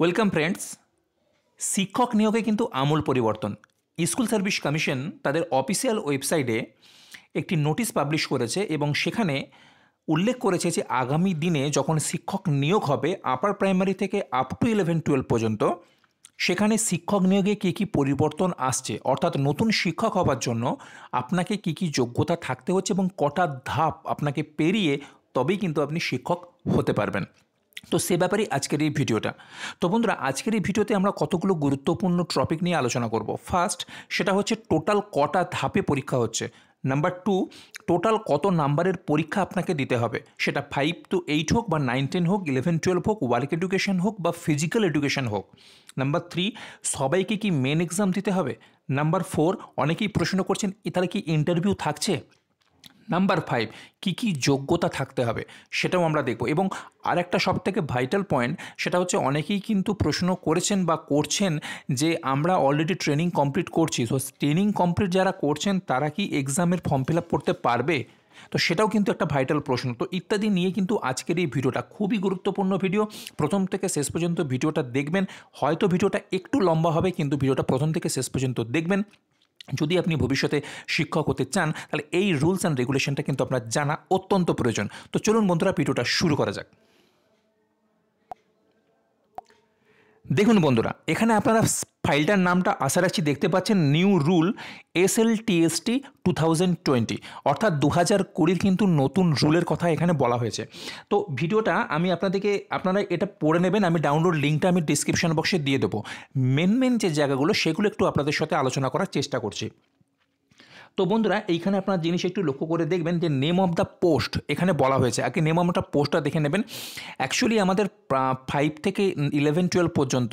Welcome friends শিক্ষক নিয়োগে কিন্তু আমূল পরিবর্তন স্কুল সার্ভিস কমিশন তাদের অফিসিয়াল ওয়েবসাইটে একটি নোটিশ পাবলিশ করেছে এবং সেখানে উল্লেখ করেছে যে আগামী দিনে যখন শিক্ষক নিয়োগ হবে আপার প্রাইমারি থেকে আপ টু ইলেভেন টুয়েলভ পর্যন্ত সেখানে শিক্ষক নিয়োগে কী কী পরিবর্তন আসছে অর্থাৎ নতুন শিক্ষক হবার জন্য আপনাকে কী কী যোগ্যতা থাকতে হচ্ছে এবং কটা ধাপ আপনাকে পেরিয়ে তবেই কিন্তু আপনি শিক্ষক হতে পারবেন তো সে ব্যাপারেই আজকের এই ভিডিওটা তো বন্ধুরা আজকের এই ভিডিওতে আমরা কতগুলো গুরুত্বপূর্ণ টপিক নিয়ে আলোচনা করব ফার্স্ট সেটা হচ্ছে টোটাল কটা ধাপে পরীক্ষা হচ্ছে নাম্বার টু টোটাল কত নাম্বারের পরীক্ষা আপনাকে দিতে হবে সেটা ফাইভ টু এইট হোক বা নাইন টেন হোক ইলেভেন টুয়েলভ হোক ওয়ার্ক এডুকেশন হোক বা ফিজিক্যাল এডুকেশন হোক নাম্বার থ্রি সবাইকে কি মেন এক্সাম দিতে হবে নাম্বার ফোর অনেকেই প্রশ্ন করছেন তাহলে কি ইন্টারভিউ থাকছে নাম্বার ফাইভ কী কী যোগ্যতা থাকতে হবে সেটাও আমরা দেখব এবং আর একটা থেকে ভাইটাল পয়েন্ট সেটা হচ্ছে অনেকেই কিন্তু প্রশ্ন করেছেন বা করছেন যে আমরা অলরেডি ট্রেনিং কমপ্লিট করছি সো ট্রেনিং কমপ্লিট যারা করছেন তারা কি এক্সামের ফর্ম ফিল আপ করতে পারবে তো সেটাও কিন্তু একটা ভাইটাল প্রশ্ন তো ইত্যাদি নিয়ে কিন্তু আজকের এই ভিডিওটা খুবই গুরুত্বপূর্ণ ভিডিও প্রথম থেকে শেষ পর্যন্ত ভিডিওটা দেখবেন হয়তো ভিডিওটা একটু লম্বা হবে কিন্তু ভিডিওটা প্রথম থেকে শেষ পর্যন্ত দেখবেন যদি আপনি ভবিষ্যতে শিক্ষক হতে চান তাহলে এই রুলস অ্যান্ড রেগুলেশনটা কিন্তু আপনার জানা অত্যন্ত প্রয়োজন তো চলুন বন্ধুরা ভিডিওটা শুরু করা যাক দেখুন বন্ধুরা এখানে আপনারা ফাইলটার নামটা আশা রাখছি দেখতে পাচ্ছেন new rule S L TST two thousand twenty অর্থাৎ দু হাজার কুড়ির কিন্তু নতুন রুলের কথা এখানে বলা হয়েছে তো ভিডিওটা আমি আপনাদেরকে আপনারা এটা পড়ে নেবেন আমি ডাউনলোড লিঙ্কটা আমি ডিসক্রিপশন বক্সে দিয়ে দেবো মেন মেন যে জায়গাগুলো সেগুলো একটু আপনাদের সাথে আলোচনা করার চেষ্টা করছি তো বন্ধুরা এইখানে আপনার জিনিস একটু লক্ষ্য করে দেখবেন যে নেম অফ দ্য পোস্ট এখানে বলা হয়েছে আগে নেম অফ দ্য পোস্টটা দেখে নেবেন অ্যাকচুয়ালি আমাদের ফাইভ থেকে ইলেভেন টুয়েলভ পর্যন্ত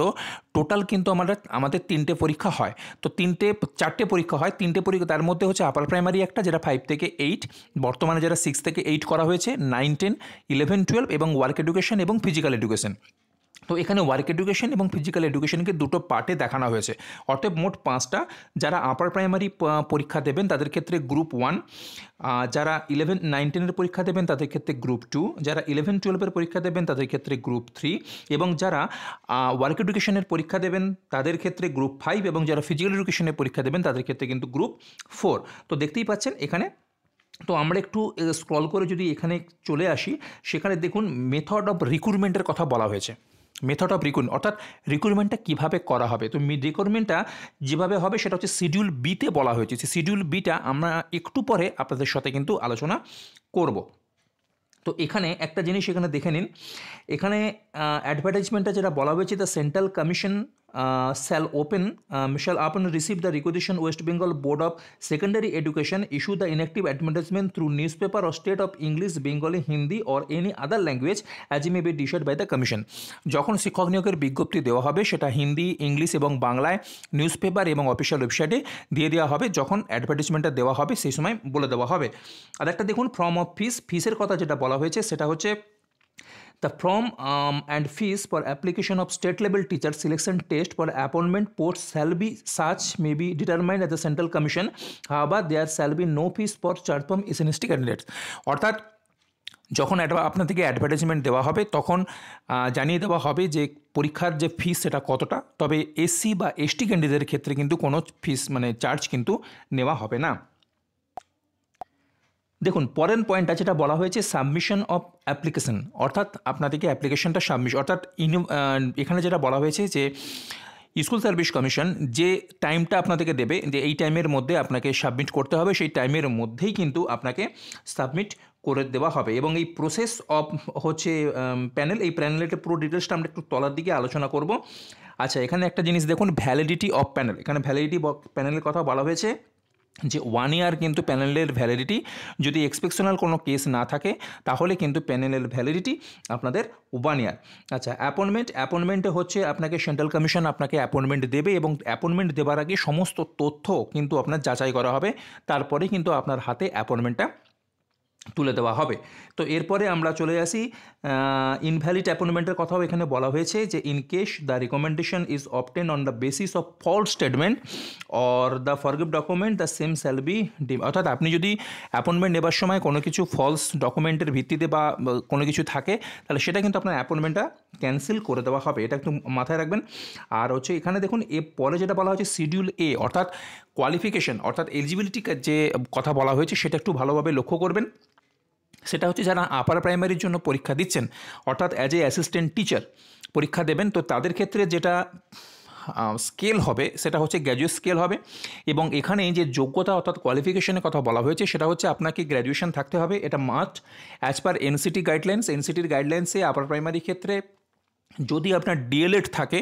টোটাল কিন্তু আমাদের আমাদের তিনটে পরীক্ষা হয় তো তিনটে চারটে পরীক্ষা হয় তিনটে পরীক্ষা তার মধ্যে হচ্ছে আপার প্রাইমারি একটা যেটা ফাইভ থেকে এইট বর্তমানে যেটা সিক্স থেকে এইট করা হয়েছে নাইন টেন ইলেভেন টুয়েলভ এবং ওয়ার্ক এডুকেশন এবং ফিজিক্যাল এডুকেশন তো এখানে ওয়ার্ক এডুকেশন এবং ফিজিক্যাল এডুকেশনকে দুটো পার্টে দেখানো হয়েছে অর্থাৎ মোট পাঁচটা যারা আপার প্রাইমারি পরীক্ষা দেবেন তাদের ক্ষেত্রে গ্রুপ ওয়ান যারা ইলেভেন নাইন টেনের পরীক্ষা দেবেন তাদের ক্ষেত্রে গ্রুপ টু যারা ইলেভেন টুয়েলভের পরীক্ষা দেবেন তাদের ক্ষেত্রে গ্রুপ থ্রি এবং যারা ওয়ার্ক এডুকেশনের পরীক্ষা দেবেন তাদের ক্ষেত্রে গ্রুপ ফাইভ এবং যারা ফিজিক্যাল এডুকেশনের পরীক্ষা দেবেন তাদের ক্ষেত্রে কিন্তু গ্রুপ ফোর তো দেখতেই পাচ্ছেন এখানে তো আমরা একটু স্ক্রল করে যদি এখানে চলে আসি সেখানে দেখুন মেথড অফ রিক্রুটমেন্টের কথা বলা হয়েছে মেথড অফ রিক্রুটমেন্ট অর্থাৎ রিক্রুটমেন্টটা কীভাবে করা হবে তো রিক্রুটমেন্টটা যেভাবে হবে সেটা হচ্ছে শিডিউল বিতে বলা হয়েছে সেই শিডিউল বিটা আমরা একটু পরে আপনাদের সাথে কিন্তু আলোচনা করব তো এখানে একটা জিনিস এখানে দেখে নিন এখানে অ্যাডভার্টাইজমেন্টটা যেটা বলা হয়েছে the central commission shall open um, shall upon receive the requisition West Bengal Board of Secondary Education issue the inactive advertisement through newspaper or state of English Bengali Hindi or any other language as may be decided by the commission যখন শিক্ষক নিয়োগের বিজ্ঞপ্তি দেওয়া হবে সেটা Hindi English এবং বাংলায় newspaper এবং অফিসিয়াল ওয়েবসাইটে দিয়ে দেওয়া হবে যখন অ্যাডভার্টিসমেন্টটা দেওয়া হবে সেই সময় বলে দেওয়া হবে আর একটা দেখুন ফর্ম অফ ফিস ফিসের কথা যেটা বলা হয়েছে সেটা হচ্ছে The form um, and fees for application of state level teacher selection test for appointment post shall be such may be determined at the Central Commission. However, there shall be no fees for church form SNST candidates. or that যখন আপনার থেকে advertisement দেওয়া হবে তখন জানিয়ে দেওয়া হবে যে পরীক্ষার যে ফিস সেটা কতটা তবে এসসি বা এসটি ক্যান্ডিডেটের ক্ষেত্রে কিন্তু কোনো ফিস মানে চার্জ কিন্তু নেওয়া হবে না দেখুন পরের পয়েন্ট আছে যেটা বলা হয়েছে সাবমিশন অফ অ্যাপ্লিকেশন অর্থাৎ আপনাদেরকে অ্যাপ্লিকেশনটা সাবমিশন অর্থাৎ এখানে যেটা বলা হয়েছে যে স্কুল সার্ভিস কমিশন যে টাইমটা আপনাদেরকে দেবে যে এই টাইমের মধ্যে আপনাকে সাবমিট করতে হবে সেই টাইমের মধ্যেই কিন্তু আপনাকে সাবমিট করে দেওয়া হবে এবং এই প্রসেস অফ হচ্ছে প্যানেল এই প্যানেলের পুরো ডিটেলসটা আমরা একটু তলার দিকে আলোচনা করব আচ্ছা এখানে একটা জিনিস দেখুন ভ্যালিডিটি অফ প্যানেল এখানে ভ্যালিডিটি প্যানেলের কথা বলা হয়েছে যে ওয়ান ইয়ার কিন্তু প্যানেলের ভ্যালিডিটি যদি এক্সপেকশনাল কোনো কেস না থাকে তাহলে কিন্তু প্যানেলের ভ্যালিডিটি আপনাদের ওয়ান ইয়ার আচ্ছা অ্যাপয়েন্টমেন্ট অ্যাপয়েন্টমেন্টে হচ্ছে আপনাকে সেন্ট্রাল কমিশন আপনাকে অ্যাপয়েন্টমেন্ট দেবে এবং অ্যাপয়েন্টমেন্ট দেওয়ার আগে সমস্ত তথ্য কিন্তু আপনার যাচাই করা হবে তারপরে কিন্তু আপনার হাতে অ্যাপয়েন্টমেন্টটা তুলে দেওয়া হবে তো এরপরে আমরা চলে আসি ইনভ্যালিড অ্যাপয়েন্টমেন্টের কথাও এখানে বলা হয়েছে যে in case the recommendation is obtained on the basis of false statement or the forged document the same shall be deemed অর্থাৎ আপনি যদি অ্যাপয়েন্টমেন্ট নেবার সময় কোনো কিছু ফলস ডকুমেন্টের ভিত্তিতে বা কোনো কিছু থাকে তাহলে সেটা কিন্তু আপনার অ্যাপয়েন্টমেন্টটা ক্যান্সেল করে দেওয়া হবে এটা একটু মাথায় রাখবেন আর হচ্ছে এখানে দেখুন এ পরে যেটা বলা হয়েছে শিডিউল এ অর্থাৎ কোয়ালিফিকেশন অর্থাৎ এলিজিবিলিটি যে কথা বলা হয়েছে সেটা একটু ভালোভাবে লক্ষ্য করবেন সেটা হচ্ছে যারা আপার প্রাইমারির জন্য পরীক্ষা দিচ্ছেন অর্থাৎ অ্যাজ এ অ্যাসিস্ট্যান্ট টিচার পরীক্ষা দেবেন তো তাদের ক্ষেত্রে যেটা স্কেল হবে সেটা হচ্ছে গ্র্যাজুয়েট স্কেল হবে এবং এখানে যে যোগ্যতা অর্থাৎ কোয়ালিফিকেশনের কথা বলা হয়েছে সেটা হচ্ছে আপনাকে গ্র্যাজুয়েশন থাকতে হবে এটা must as per NCT guidelines এনসিটির গাইডলাইন্সে আপার প্রাইমারি ক্ষেত্রে যদি আপনার ডিএলএড থাকে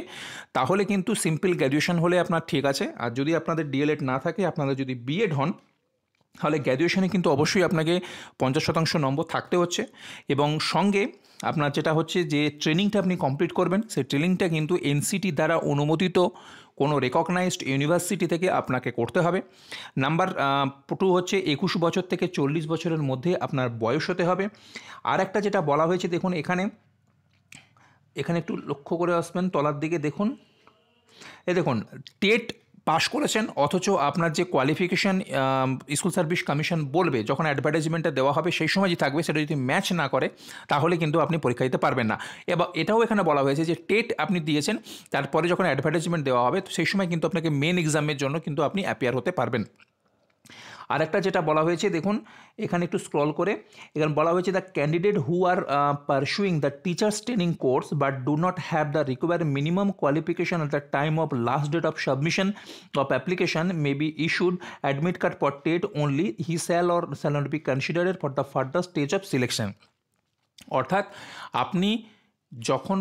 তাহলে কিন্তু সিম্পল গ্র্যাজুয়েশন হলে আপনার ঠিক আছে আর যদি আপনাদের ডিএলএড না থাকে আপনারা যদি বিএড হন তাহলে গ্র্যাজুয়েশনে কিন্তু অবশ্যই আপনাকে পঞ্চাশ শতাংশ নম্বর থাকতে হচ্ছে এবং সঙ্গে আপনার যেটা হচ্ছে যে ট্রেনিংটা আপনি কমপ্লিট করবেন সেই ট্রেনিংটা কিন্তু এনসিটি দ্বারা অনুমোদিত কোনো রেকগনাইজড ইউনিভার্সিটি থেকে আপনাকে করতে হবে নাম্বার টু হচ্ছে একুশ বছর থেকে চল্লিশ বছরের মধ্যে আপনার বয়স হতে হবে আর একটা যেটা বলা হয়েছে দেখুন এখানে এখানে একটু লক্ষ্য করে আসবেন তলার দিকে দেখুন এ দেখুন টেট পাশ করেছেন অথচ আপনার যে কোয়ালিফিকেশান স্কুল সার্ভিস কমিশন বলবে যখন অ্যাডভার্টাইজমেন্টটা দেওয়া হবে সেই সময় যে থাকবে সেটা যদি ম্যাচ না করে তাহলে কিন্তু আপনি পরীক্ষা দিতে পারবেন না এবং এটাও এখানে বলা হয়েছে যে টেট আপনি দিয়েছেন তারপরে যখন অ্যাডভার্টাইজমেন্ট দেওয়া হবে সেই সময় কিন্তু আপনাকে মেন এক্সামের জন্য কিন্তু আপনি অ্যাপিয়ার হতে পারবেন আর একটা যেটা বলা হয়েছে দেখুন এখানে একটু স্ক্রল করে এখানে বলা হয়েছে the candidate who are pursuing the teachers training course but do not have the require minimum qualification at the time of last date of submission of application may be issued admit card for TET only he shall or shall not be considered for the further stage of selection অর্থাৎ আপনি যখন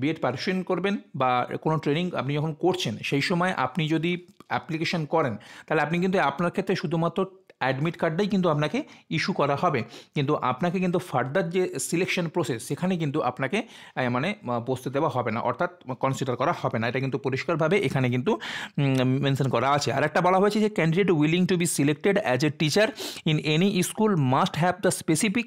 B Ed পারসুইন করবেন বা কোনো training আপনি যখন করছেন সেই সময় আপনি যদি অ্যাপ্লিকেশন করেন তাহলে আপনি কিন্তু আপনার ক্ষেত্রে শুধুমাত্র অ্যাডমিট কার্ডটাই কিন্তু আপনাকে ইস্যু করা হবে কিন্তু আপনাকে কিন্তু ফার্দার যে সিলেকশন প্রসেস সেখানে কিন্তু আপনাকে মানে বসতে দেওয়া হবে না অর্থাৎ কনসিডার করা হবে না এটা কিন্তু পরিষ্কারভাবে এখানে কিন্তু মেনশন করা আছে আর একটা বলা হয়েছে যে candidate willing to be selected as a teacher in any school must have the specific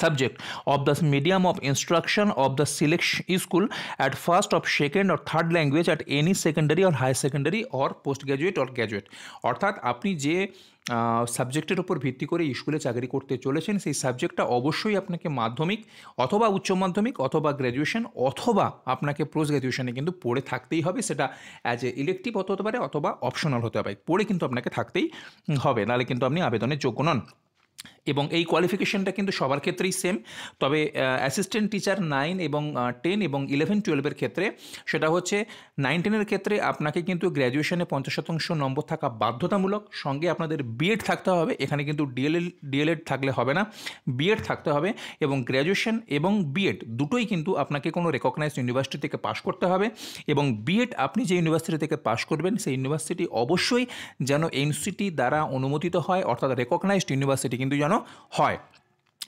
subject of the medium of instruction of the the school at first of second or third language at any secondary or higher secondary or post graduate or graduate অর্থাৎ আপনি যে সাবজেক্টের উপর ভিত্তি করে স্কুলে চাকরি করতে চলেছেন সেই সাবজেক্টটা অবশ্যই আপনাকে মাধ্যমিক অথবা উচ্চ মাধ্যমিক অথবা গ্র্যাজুয়েশন অথবা আপনাকে পোস্ট গ্র্যাজুয়েশনে কিন্তু পড়ে থাকতেই হবে সেটা অ্যাজ এ ইলেকটিভ হতে পারে অথবা অপশনাল হতে পারে পড়ে কিন্তু আপনাকে থাকতেই হবে নাহলে কিন্তু আপনি আবেদনের যোগ্য নন এবং এই কোয়ালিফিকেশনটা কিন্তু সবার ক্ষেত্রেই সেম তবে অ্যাসিস্ট্যান্ট টিচার নাইন এবং টেন এবং ইলেভেন টুয়েলভের ক্ষেত্রে সেটা হচ্ছে নাইন টেনের ক্ষেত্রে আপনাকে কিন্তু গ্র্যাজুয়েশনে পঞ্চাশ শতাংশ নম্বর থাকা বাধ্যতামূলক সঙ্গে আপনাদের বিএড থাকতে হবে এখানে কিন্তু ডিএলএল ডিএলএড থাকলে হবে না বিএড থাকতে হবে এবং গ্র্যাজুয়েশন এবং বিএড দুটোই কিন্তু আপনাকে কোনো রেকগনাইজড ইউনিভার্সিটি থেকে পাশ করতে হবে এবং বিএড আপনি যে ইউনিভার্সিটি থেকে পাশ করবেন সেই ইউনিভার্সিটি অবশ্যই যেন এনসিটি দ্বারা অনুমোদিত হয় অর্থাৎ রেকগনাইজড ইউনিভার্সিটি কিন্তু যেন করানো হয়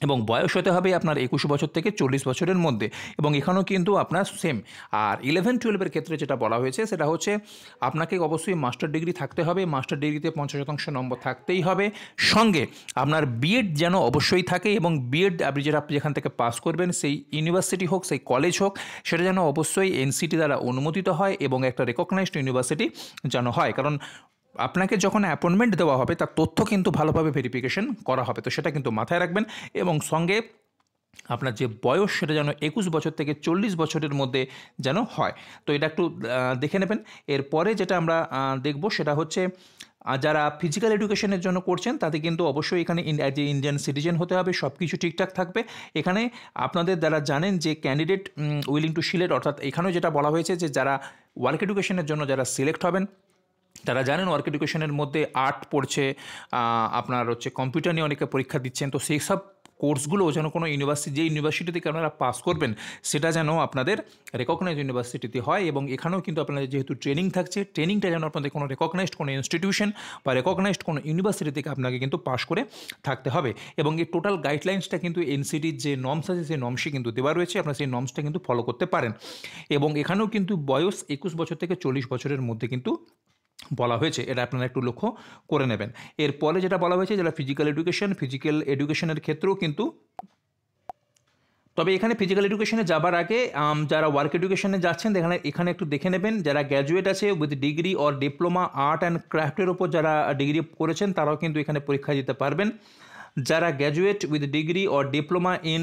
এবং বয়স হতে হবে আপনার একুশ বছর থেকে চল্লিশ বছরের মধ্যে এবং এখানেও কিন্তু আপনার সেম আর ইলেভেন টুয়েলভের ক্ষেত্রে যেটা বলা হয়েছে সেটা হচ্ছে আপনাকে অবশ্যই মাস্টার ডিগ্রি থাকতে হবে মাস্টার ডিগ্রিতে পঞ্চাশ শতাংশ নম্বর থাকতেই হবে সঙ্গে আপনার বিএড যেন অবশ্যই থাকে এবং বিএড আপনি যেটা আপনি যেখান থেকে পাস করবেন সেই ইউনিভার্সিটি হোক সেই কলেজ হোক সেটা যেন অবশ্যই এনসিটি দ্বারা অনুমোদিত হয় এবং একটা রেকগনাইজড ইউনিভার্সিটি যেন হয় কারণ আপনাকে যখন অ্যাপয়েন্টমেন্ট দেওয়া হবে তার তথ্য কিন্তু ভালোভাবে ভেরিফিকেশন করা হবে তো সেটা কিন্তু মাথায় রাখবেন এবং সঙ্গে আপনার যে বয়স সেটা যেন একুশ বছর থেকে চল্লিশ বছরের মধ্যে যেন হয় তো এটা একটু দেখে নেবেন এরপরে যেটা আমরা দেখব সেটা হচ্ছে যারা ফিজিক্যাল এডুকেশনের জন্য করছেন তাতে কিন্তু অবশ্যই এখানে যে ইন্ডিয়ান সিটিজেন হতে হবে সব কিছু ঠিকঠাক থাকবে এখানে আপনাদের যারা জানেন যে ক্যান্ডিডেট উইলিং টু সিলেক্ট অর্থাৎ এখানেও যেটা বলা হয়েছে যে যারা ওয়ার্ক এডুকেশনের জন্য যারা সিলেক্ট হবেন তারা জানেন ওয়ার্ক এডুকেশনের মধ্যে আর্ট পড়ছে আপনার হচ্ছে কম্পিউটার নিয়ে অনেকে পরীক্ষা দিচ্ছেন তো সেই সব কোর্সগুলো যেন কোনো ইউনিভার্সিটি যে ইউনিভার্সিটি থেকে আপনারা পাস করবেন সেটা যেন আপনাদের রেকগনাইজ ইউনিভার্সিটিতে হয় এবং এখানেও কিন্তু আপনাদের যেহেতু ট্রেনিং থাকছে ট্রেনিংটা যেন আপনাদের কোনো রেকগনাইজড কোনো ইনস্টিটিউশন বা রেকগনাইজড কোনো ইউনিভার্সিটি থেকে আপনাকে কিন্তু পাস করে থাকতে হবে এবং এই টোটাল গাইডলাইন্সটা কিন্তু এনসিটির যে নর্মস আছে সেই নর্মসই কিন্তু দেওয়া রয়েছে আপনারা সেই নর্মসটা কিন্তু ফলো করতে পারেন এবং এখানেও কিন্তু বয়স একুশ বছর থেকে চল্লিশ বছরের মধ্যে কিন্তু বলা হয়েছে এটা আপনারা একটু লক্ষ্য করে নেবেন এরপরে যেটা বলা হয়েছে যেটা ফিজিক্যাল এডুকেশন ফিজিক্যাল এডুকেশনের ক্ষেত্রেও কিন্তু তবে এখানে ফিজিক্যাল এডুকেশনে যাবার আগে যারা ওয়ার্ক এডুকেশনে যাচ্ছেন এখানে এখানে একটু দেখে নেবেন যারা গ্র্যাজুয়েট আছে with degree or diploma art and ক্রাফটের ওপর যারা ডিগ্রি করেছেন তারাও কিন্তু এখানে পরীক্ষা দিতে পারবেন যারা graduate with degree or diploma in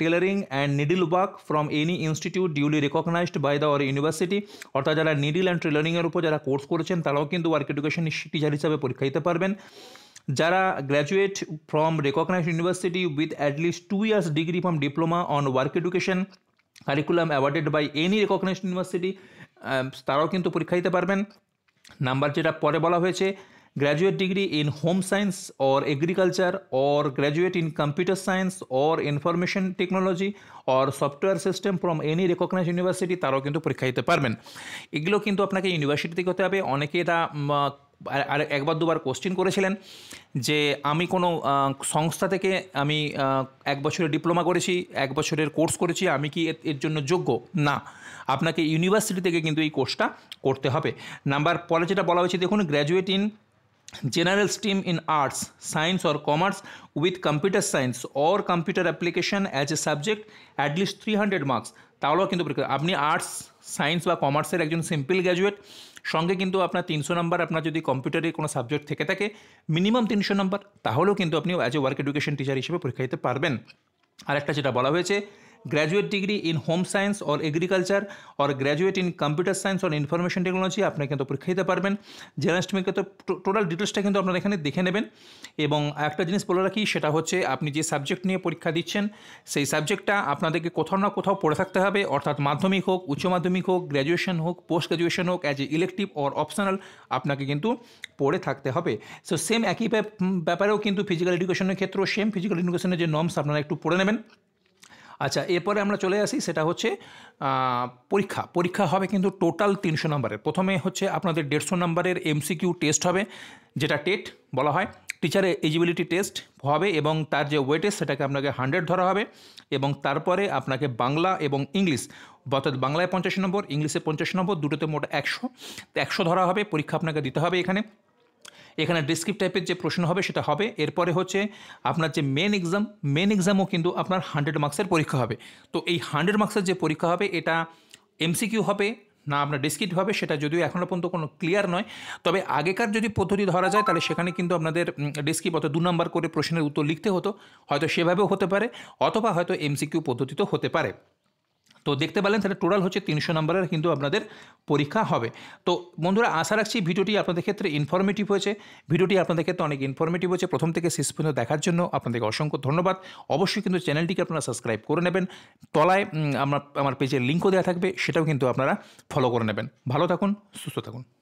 tailoring and needle work from any institute duly recognised by the or university অর্থাৎ যারা নিডিল অ্যান্ড টেলারিংয়ের উপর যারা কোর্স করেছেন তারাও কিন্তু ওয়ার্ক এডুকেশন টিচার হিসাবে পরীক্ষা দিতে পারবেন যারা graduate from recognised university with at least two years degree from diploma on work education curriculum awarded by any recognised university তারাও কিন্তু পরীক্ষা দিতে পারবেন নাম্বার যেটা পরে বলা হয়েছে graduate degree in home science or agriculture or graduate in computer science or information technology or software system from any recognise university তারাও কিন্তু পরীক্ষা দিতে পারবেন এগুলো কিন্তু আপনাকে ইউনিভার্সিটি থেকে হতে হবে অনেকে এটা আর একবার দুবার কোশ্চিন করেছিলেন যে আমি কোনো সংস্থা থেকে আমি এক বছরের ডিপ্লোমা করেছি এক বছরের কোর্স করেছি আমি কি এর জন্য যোগ্য না আপনাকে ইউনিভার্সিটি থেকে কিন্তু এই কোর্সটা করতে হবে নাম্বার পরে যেটা বলা হয়েছে দেখুন graduate in general stream in arts science or commerce with computer science or computer application as a subject at least three hundred marks তাহলেও কিন্তু পরীক্ষা আপনি আর্টস সায়েন্স বা কমার্সের একজন সিম্পল গ্র্যাজুয়েট সঙ্গে কিন্তু আপনার তিনশো নম্বর আপনার যদি কম্পিউটারে কোনো সাবজেক্ট থেকে থাকে মিনিমাম তিনশো নম্বর তাহলেও কিন্তু আপনি as a work education teacher হিসেবে পরীক্ষা দিতে পারবেন আর একটা যেটা বলা হয়েছে graduate degree in home science or agriculture or graduate in computer science or information technology আপনি কিন্তু পরীক্ষা দিতে পারবেন জেনারেল তো টোটাল ডিটেলসটা কিন্তু আপনারা এখানে দেখে নেবেন এবং একটা জিনিস বলে রাখি সেটা হচ্ছে আপনি যে সাবজেক্ট নিয়ে পরীক্ষা দিচ্ছেন সেই সাবজেক্টটা আপনাদেরকে কোথাও না কোথাও পড়ে থাকতে হবে অর্থাৎ মাধ্যমিক হোক উচ্চ মাধ্যমিক হোক গ্র্যাজুয়েশন হোক পোস্ট গ্র্যাজুয়েশন হোক as a elective or optional আপনাকে কিন্তু পড়ে থাকতে হবে সো সেম একই ব্যাপারেও কিন্তু ফিজিক্যাল এডুকেশনের ক্ষেত্রেও সেম ফিজিক্যাল এডুকেশনের যে নর্মস আপনারা একটু পড়ে নেবেন আচ্ছা এরপরে আমরা চলে আসি সেটা হচ্ছে পরীক্ষা পরীক্ষা হবে কিন্তু টোটাল তিনশো নম্বরের প্রথমে হচ্ছে আপনাদের দেড়শো নম্বরের এমসিকিউ টেস্ট হবে যেটা টেট বলা হয় টিচারের এলিজিবিলিটি টেস্ট হবে এবং তার যে ওয়েটেজ সেটাকে আপনাকে হান্ড্রেড ধরা হবে এবং তারপরে আপনাকে বাংলা এবং ইংলিশ অর্থাৎ বাংলায় পঞ্চাশ নম্বর ইংলিশে পঞ্চাশ নম্বর দুটোতে মোট একশো একশো ধরা হবে পরীক্ষা আপনাকে দিতে হবে এখানে এখানে ডিসক্রিপ টাইপের যে প্রশ্ন হবে সেটা হবে এরপরে হচ্ছে আপনার যে মেন এক্সাম মেন এক্সামও কিন্তু আপনার হান্ড্রেড মার্কসের পরীক্ষা হবে তো এই হান্ড্রেড মার্কসের যে পরীক্ষা হবে এটা এমসিকিউ হবে না আপনার ডিসক্রিপ্ট হবে সেটা যদিও এখনও পর্যন্ত কোনো ক্লিয়ার নয় তবে আগেকার যদি পদ্ধতি ধরা যায় তাহলে সেখানে কিন্তু আপনাদের ডিসক্রিপ্ট অত দু নম্বর করে প্রশ্নের উত্তর লিখতে হতো হয়তো সেভাবেও হতে পারে অথবা হয়তো এমসিকিউ পদ্ধতিতেও হতে পারে তো দেখতে পেলেন তাহলে টোটাল হচ্ছে তিনশো নম্বরের কিন্তু আপনাদের পরীক্ষা হবে তো বন্ধুরা আশা রাখছি ভিডিওটি আপনাদের ক্ষেত্রে ইনফরমেটিভ হয়েছে ভিডিওটি আপনাদের ক্ষেত্রে অনেক ইনফরমেটিভ হয়েছে প্রথম থেকে শেষ পর্যন্ত দেখার জন্য আপনাদেরকে অসংখ্য ধন্যবাদ অবশ্যই কিন্তু চ্যানেলটিকে আপনারা সাবস্ক্রাইব করে নেবেন তলায় আমার আমার পেজের লিঙ্কও দেওয়া থাকবে সেটাও কিন্তু আপনারা ফলো করে নেবেন ভালো থাকুন সুস্থ থাকুন